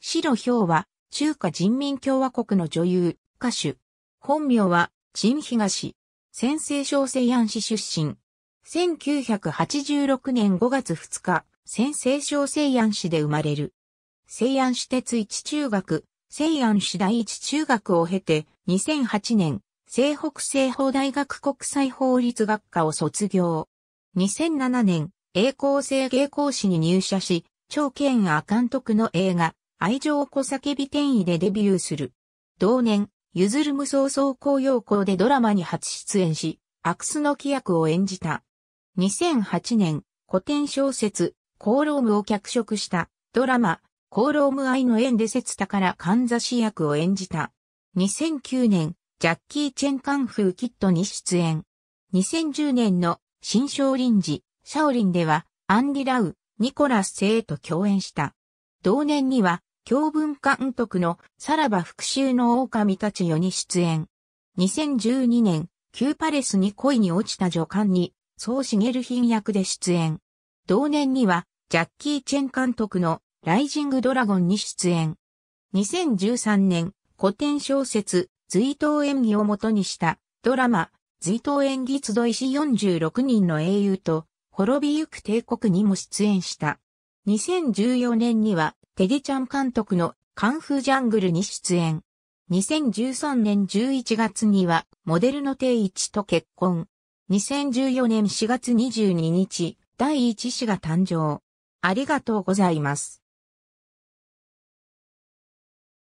白氷は、中華人民共和国の女優、歌手。本名は、陳東。先生小西安市出身。1986年5月2日、先生小西安市で生まれる。西安市鉄一中学、西安市第一中学を経て、2008年、西北西法大学国際法律学科を卒業。2007年、栄光生芸講師に入社し、長剣也監督の映画、愛情小叫び転移でデビューする。同年、ゆずる無双走行陽光でドラマに初出演し、アクスの規約を演じた。2008年、古典小説、コーロームを脚色したドラマ、コーローム愛の縁で節田からかんざし役を演じた。2009年、ジャッキー・チェン・カンフー・キットに出演。2010年の新少林寺、シャオリンでは、アンディ・ラウ、ニコラス・セイと共演した。同年には、教文監督のさらば復讐の狼たちよに出演。2012年、キューパレスに恋に落ちた女官に、総茂品役で出演。同年には、ジャッキー・チェン監督のライジング・ドラゴンに出演。2013年、古典小説、随頭演技をもとにしたドラマ、随頭演技集いし46人の英雄と、滅びゆく帝国にも出演した。2014年には、テディちゃん監督のカンフージャングルに出演。2013年11月にはモデルの定チと結婚。2014年4月22日、第一子が誕生。ありがとうございます。